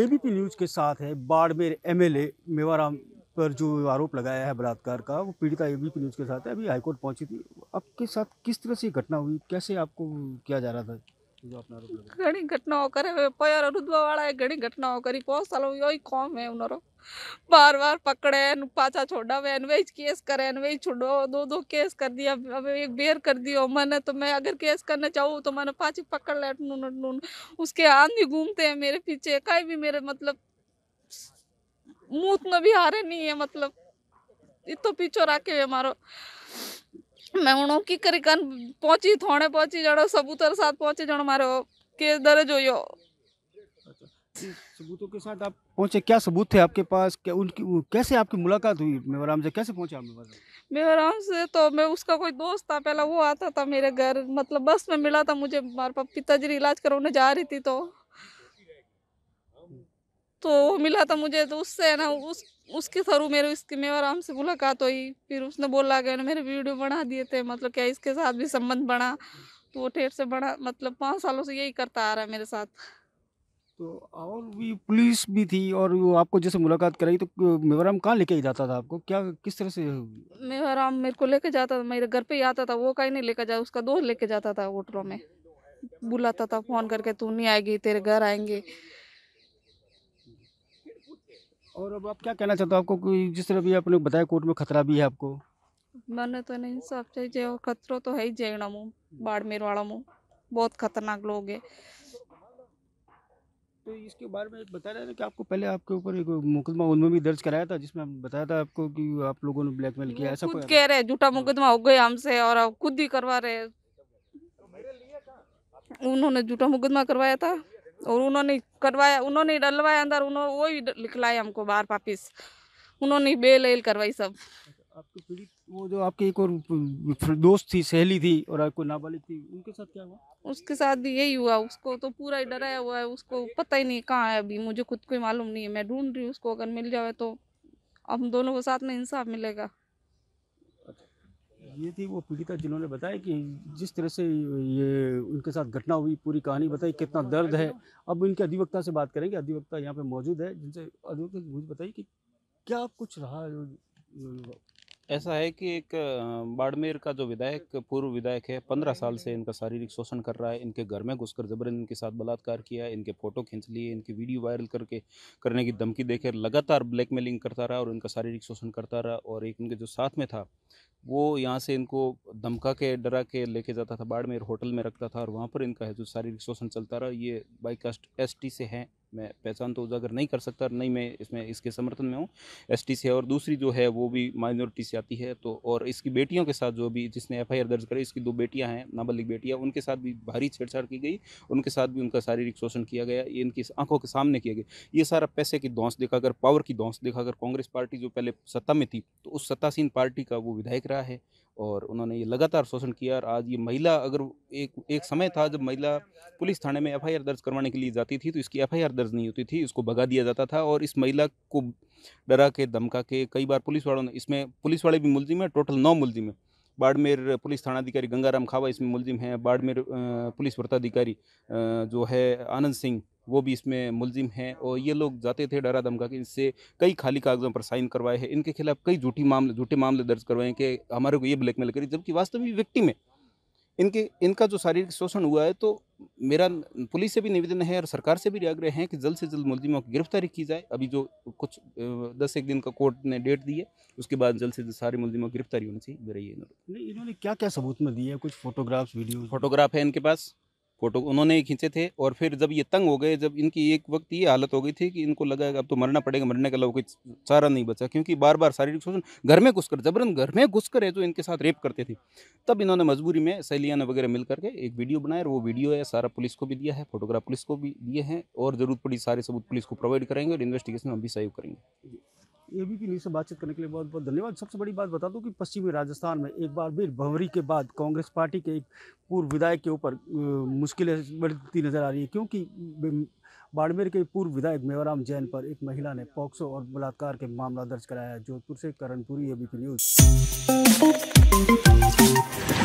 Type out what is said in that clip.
ABP news के साथ है बाड़मेर एमएलए मेवाराम पर जो आरोप लगाया है बलात्कार का वो पीड़िता एबीपी न्यूज़ के साथ है अभी हाईकोर्ट पहुंची थी आपके साथ किस तरह से घटना हुई कैसे आपको किया जा रहा था ઘણી ઘટનાઓ કરે હવે પયર રૂદવાવાળાએ ઘણી ઘટનાઓ કરી કહો સાલો યોય કોમ હે ઉનરો बार बार पकड़े पाचा छोड़ा वैन वही केस करे वही छोड़ो दो दो केस कर दिया अब एक बेर कर दियो मैंने तो मैं अगर केस करना चाहूँ तो मैंने पाची पकड़ लेट नून नून उसके आंधी घूमते हैं मेरे पीछे कहीं भी मेरे मतलब मुँह में भी हारे नहीं है मतलब इतो पीछो रखे हुए मारो मैं મેં की करी કરી पहुंची थोड़े पहुंची પહોંચી सबूतर साथ पहुंचे પહોંચી જાણો के दर जो यो सबूतों के साथ आप पहुंचे क्या सबूत थे आपके पास क्या उनकी कैसे आपकी मुलाकात हुई मेवराम से कैसे पहुंचे आप मेवराम मेवराम से तो मैं उसका कोई दोस्त था पहला वो आता था मेरे घर मतलब बस में मिला था मुझे हमारे पिताजी इलाज कराने जा रही थी तो तो मिला था मुझे तो उससे ना उस उसके थ्रू मेरे इसके मेरे आराम से मुलाकात हुई फिर उसने बोला कि मेरे वीडियो बना दिए थे मतलब क्या इसके साथ भी संबंध बना तो वो ठेर से बड़ा मतलब पाँच सालों से यही करता आ रहा है मेरे साथ तो और भी पुलिस भी थी और वो आपको जैसे मुलाकात कराई तो मेवाराम कहाँ लेके जाता था आपको क्या किस तरह से मेवाराम मेरे को लेके जाता था मेरे घर पे ही आता था वो कहीं नहीं लेकर जाता उसका दोस्त लेके जाता था होटलों में बुलाता था फ़ोन करके तू नहीं आएगी तेरे घर आएंगे और अब आप क्या कहना चाहते हो आपको कोई जिस तरह भी आपने बताया कोर्ट में खतरा भी है आपको मैंने तो नहीं हिसाब से जो खतरो तो है ही जैगना मुँह बाड़मेर वाला मुँह बहुत खतरनाक लोग है तो इसके बारे में बता रहे हैं कि आपको पहले आपके ऊपर एक मुकदमा उनमें भी दर्ज कराया था जिसमें बताया था आपको कि आप लोगों ने ब्लैकमेल किया ऐसा खुद कह रहे झूठा मुकदमा हो गया हमसे और खुद ही करवा रहे उन्होंने झूठा मुकदमा करवाया था और उन्होंने करवाया उन्होंने डलवाया अंदर उन्होंने वो ही लिखलाया हमको बाहर वापिस उन्होंने बेल करवाई सब अच्छा, वो जो आपकी एक और दोस्त थी सहेली थी और आपको नाबालिग थी उनके साथ क्या हुआ उसके साथ भी यही हुआ उसको तो पूरा ही डराया हुआ है उसको पता ही नहीं कहाँ है अभी मुझे खुद को मालूम नहीं है मैं ढूंढ रही हूँ उसको अगर मिल जाए तो हम दोनों को साथ में इंसाफ मिलेगा ये थी वो पीड़िता जिन्होंने बताया कि जिस तरह से ये उनके साथ घटना हुई पूरी कहानी बताई कितना दर्द है अब इनके अधिवक्ता से बात करेंगे अधिवक्ता यहाँ पे मौजूद है जिनसे अधिवक्ता मुझे बताइए कि क्या कुछ रहा ऐसा है कि एक बाड़मेर का जो विधायक पूर्व विधायक है पंद्रह साल से इनका शारीरिक शोषण कर रहा है इनके घर में घुसकर जबरन इनके साथ बलात्कार किया इनके फ़ोटो खींच लिए इनकी वीडियो वायरल करके करने की धमकी देकर लगातार ब्लैकमेलिंग करता रहा और इनका शारीरिक शोषण करता रहा और एक उनके जो साथ में था वो यहाँ से इनको धमका के डरा के लेके जाता था बाड़मेर होटल में रखता था और वहाँ पर इनका है जो शारीरिक शोषण चलता रहा ये बाई कास्ट एस से है मैं पहचान तो उजागर नहीं कर सकता नहीं मैं इसमें इसके समर्थन में हूँ एस टी से और दूसरी जो है वो भी माइनॉरिटी से आती है तो और इसकी बेटियों के साथ जो भी जिसने एफ दर्ज करी इसकी दो बेटियाँ हैं नाबालिग बेटियाँ उनके साथ भी भारी छेड़छाड़ की गई उनके साथ भी उनका शारीरिक शोषण किया गया ये इनकी आंखों के सामने किया गया ये सारा पैसे की धौस दिखाकर पावर की धौस दिखाकर कांग्रेस पार्टी जो पहले सत्ता में थी तो उस सत्तासीन पार्टी का वो विधायक रहा है और उन्होंने ये लगातार शोषण किया और आज ये महिला अगर एक एक समय था जब महिला पुलिस थाने में एफआईआर दर्ज करवाने के लिए जाती थी तो इसकी एफआईआर दर्ज नहीं होती थी इसको भगा दिया जाता था और इस महिला को डरा के धमका के कई बार पुलिस वालों ने इसमें पुलिस वाले भी मुलजिम है टोटल नौ मुलजिम है बाड़मेर पुलिस थानाधिकारी गंगाराम खावा इसमें मुलजिम हैं बाड़मेर पुलिस वृत्ताधिकारी जो है आनंद सिंह वो भी इसमें मुलजिम हैं और ये लोग जाते थे डरा धमका कि इससे कई खाली कागजों पर साइन करवाए हैं इनके खिलाफ कई झूठी मामले झूठे मामले दर्ज करवाए कि हमारे को ये ब्लैकमेल करी जबकि व्यक्ति में विक्टिम है इनके इनका जो शारीरिक शोषण हुआ है तो मेरा पुलिस से भी निवेदन है और सरकार से भी आग्रह है कि जल्द से जल्द मुलजिमों की गिरफ्तारी की जाए अभी जो कुछ दस एक दिन का कोर्ट ने डेट दी है उसके बाद जल्द से जल्द सारे मुलजिमों की गिरफ्तारी होनी चाहिए मेरा ये नहीं इन्होंने क्या क्या सबूत में दिया कुछ फोटोग्राफ्स वीडियो फोटोग्राफ है इनके पास फ़ोटो उन्होंने ही खींचे थे और फिर जब ये तंग हो गए जब इनकी एक वक्त ये हालत हो गई थी कि इनको लगा अब तो मरना पड़ेगा मरने का अलावा कोई चारा नहीं बचा क्योंकि बार बार शारीरिक शोषण घर में घुसकर जबरन घर में घुसकर है जो इनके साथ रेप करते थे तब इन्होंने मजबूरी में सहेलियाँ वगैरह मिल करके एक वीडियो बनाया और वो वीडियो है सारा पुलिस को भी दिया है फोटोग्राफ पुलिस को भी दिए हैं और ज़रूरत पड़ी सारे सबूत पुलिस को प्रोवाइड करेंगे और इन्वेस्टिगेशन हम भी सहयोग करेंगे ए बी पी न्यूज़ से बातचीत करने के लिए बहुत बहुत धन्यवाद सबसे बड़ी बात बता दूं कि पश्चिमी राजस्थान में एक बार फिर भंवरी के बाद कांग्रेस पार्टी के एक पूर्व विधायक के ऊपर मुश्किलें बढ़ती नज़र आ रही है क्योंकि बाड़मेर के पूर्व विधायक मेवाराम जैन पर एक महिला ने पॉक्सो और बलात्कार के मामला दर्ज कराया जोधपुर से करणपुरी एबीपी न्यूज़